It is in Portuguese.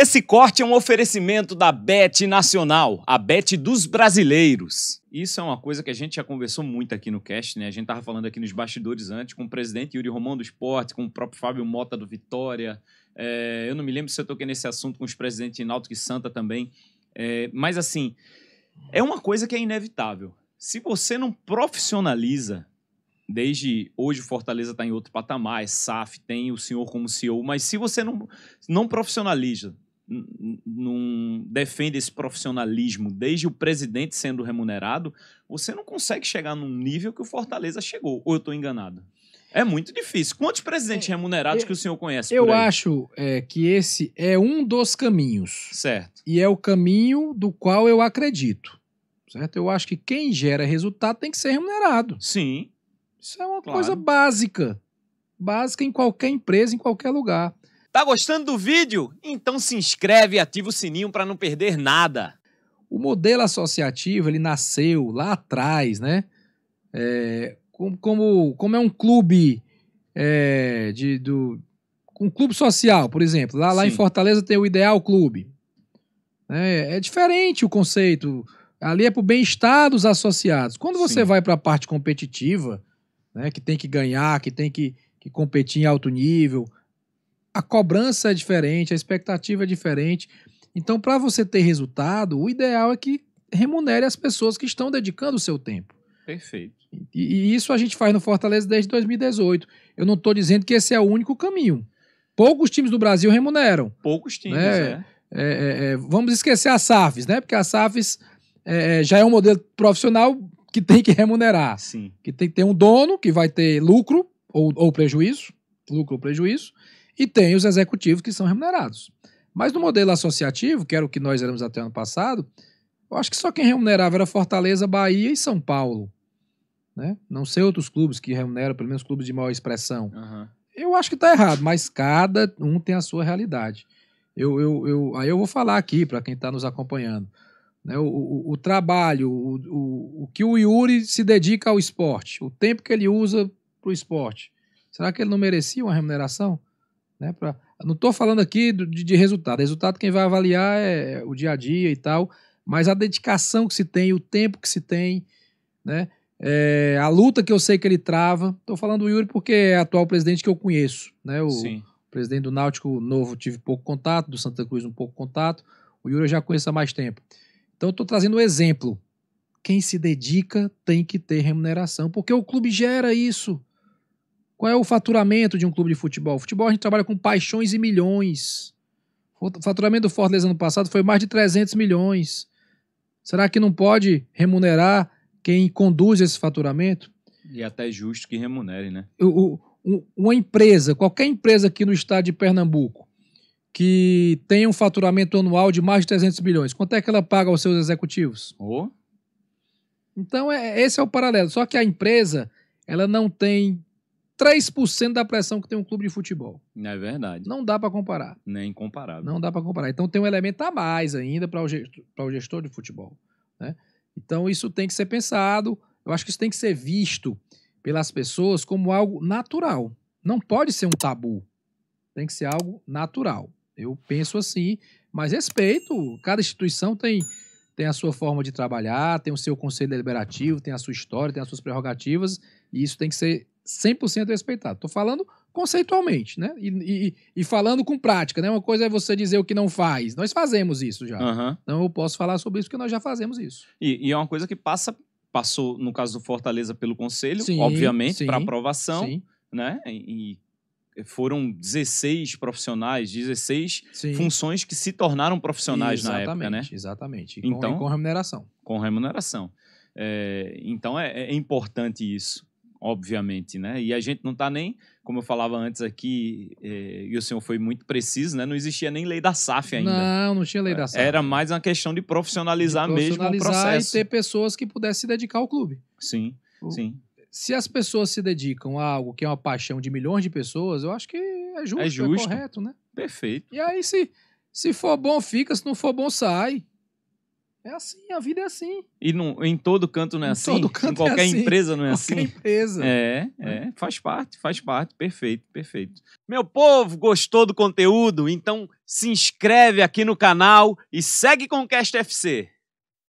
Esse corte é um oferecimento da Bet Nacional, a Bet dos brasileiros. Isso é uma coisa que a gente já conversou muito aqui no cast, né? A gente estava falando aqui nos bastidores antes com o presidente Yuri Romão do Esporte, com o próprio Fábio Mota do Vitória. É, eu não me lembro se eu toquei nesse assunto com os presidentes de Náutico e Santa também. É, mas assim, é uma coisa que é inevitável. Se você não profissionaliza desde hoje Fortaleza está em outro patamar, é SAF, tem o senhor como CEO, mas se você não, não profissionaliza, não defende esse profissionalismo, desde o presidente sendo remunerado, você não consegue chegar num nível que o Fortaleza chegou. Ou eu estou enganado? É muito difícil. Quantos presidentes é, remunerados é, que o senhor conhece? Eu acho é, que esse é um dos caminhos. Certo. E é o caminho do qual eu acredito. Certo? Eu acho que quem gera resultado tem que ser remunerado. Sim. Isso é uma claro. coisa básica. Básica em qualquer empresa, em qualquer lugar. Tá gostando do vídeo? Então se inscreve e ativa o sininho para não perder nada. O modelo associativo ele nasceu lá atrás, né? É, como, como é um clube é, de, do, um clube social, por exemplo. Lá, lá em Fortaleza tem o Ideal Clube. É, é diferente o conceito. Ali é para o bem-estar dos associados. Quando você Sim. vai para a parte competitiva, né, que tem que ganhar, que tem que, que competir em alto nível, a cobrança é diferente, a expectativa é diferente. Então, para você ter resultado, o ideal é que remunere as pessoas que estão dedicando o seu tempo. Perfeito. E, e isso a gente faz no Fortaleza desde 2018. Eu não estou dizendo que esse é o único caminho. Poucos times do Brasil remuneram. Poucos times, né? é. É, é, é vamos esquecer a SAFs, né? Porque a SAFs é, é, já é um modelo profissional que tem que remunerar. Sim. Que tem que ter um dono que vai ter lucro ou, ou prejuízo, lucro ou prejuízo, e tem os executivos que são remunerados. Mas no modelo associativo, que era o que nós éramos até ano passado, eu acho que só quem remunerava era Fortaleza, Bahia e São Paulo. Né? Não sei outros clubes que remuneram, pelo menos clubes de maior expressão. Uhum. Eu acho que está errado, mas cada um tem a sua realidade. Eu, eu, eu, aí eu vou falar aqui para quem está nos acompanhando. Né? O, o, o, trabalho, o, o, o que o Yuri se dedica ao esporte, o tempo que ele usa para o esporte. Será que ele não merecia uma remuneração? Né, pra, não estou falando aqui de, de, resultado. Resultado quem vai avaliar é o dia a dia e tal, mas a dedicação que se tem, o tempo que se tem, né, é, a luta que eu sei que ele trava. Estou falando do Yuri porque é atual presidente que eu conheço. Né, o Sim. presidente do Náutico novo tive pouco contato, do Santa Cruz um pouco contato. O Yuri eu já conheço há mais tempo. Então estou trazendo um exemplo. Quem se dedica tem que ter remuneração, porque o clube gera isso. Qual é o faturamento de um clube de futebol? futebol a gente trabalha com paixões e milhões. O faturamento do Fortaleza ano passado foi mais de 300 milhões. Será que não pode remunerar quem conduz esse faturamento? E é até justo que remunere, né? O, o, uma empresa, qualquer empresa aqui no estado de Pernambuco, que tem um faturamento anual de mais de 300 milhões, quanto é que ela paga aos seus executivos? Oh. Então, é, esse é o paralelo. Só que a empresa, ela não tem 3% da pressão que tem um clube de futebol. É verdade. Não dá para comparar. Nem comparável. Não dá para comparar. Então tem um elemento a mais ainda para o gestor, o gestor de futebol. Né? Então isso tem que ser pensado. Eu acho que isso tem que ser visto pelas pessoas como algo natural. Não pode ser um tabu. Tem que ser algo natural. Eu penso assim, mas respeito. Cada instituição tem, tem a sua forma de trabalhar, tem o seu conselho deliberativo, tem a sua história, tem as suas prerrogativas, e isso tem que ser 100% respeitado. Estou falando conceitualmente, né? E, e, e, falando com prática, né? Uma coisa é você dizer o que não faz. Nós fazemos isso já. Uhum. Então eu posso falar sobre isso porque nós já fazemos isso. E, e, é uma coisa que passa, passou no caso do Fortaleza pelo conselho, sim, obviamente, para aprovação, sim. né? E foram 16 profissionais, 16 sim. funções que se tornaram profissionais na época, né? Exatamente. Então, com, com remuneração. Com remuneração. É, então é, é importante isso obviamente, né? E a gente não está nem, como eu falava antes aqui, eh, e o senhor foi muito preciso, né? Não existia nem lei da SAF ainda. Não, não tinha lei da SAF. Era mais uma questão de profissionalizar, de profissionalizar mesmo o processo. e ter pessoas que pudessem se dedicar ao clube. Sim, o... sim. Se as pessoas se dedicam a algo que é uma paixão de milhões de pessoas, eu acho que é justo, é, é justo. é correto, né? Perfeito. E aí, se, se for bom, fica. Se não for bom, sai. É assim, a vida é assim. E não, em todo canto não é em assim? Todo canto em é qualquer é assim. empresa não é qualquer assim? Qualquer empresa. É, é, faz parte, faz parte. Perfeito, perfeito. Meu povo, gostou do conteúdo? Então se inscreve aqui no canal e segue com o Cast FC.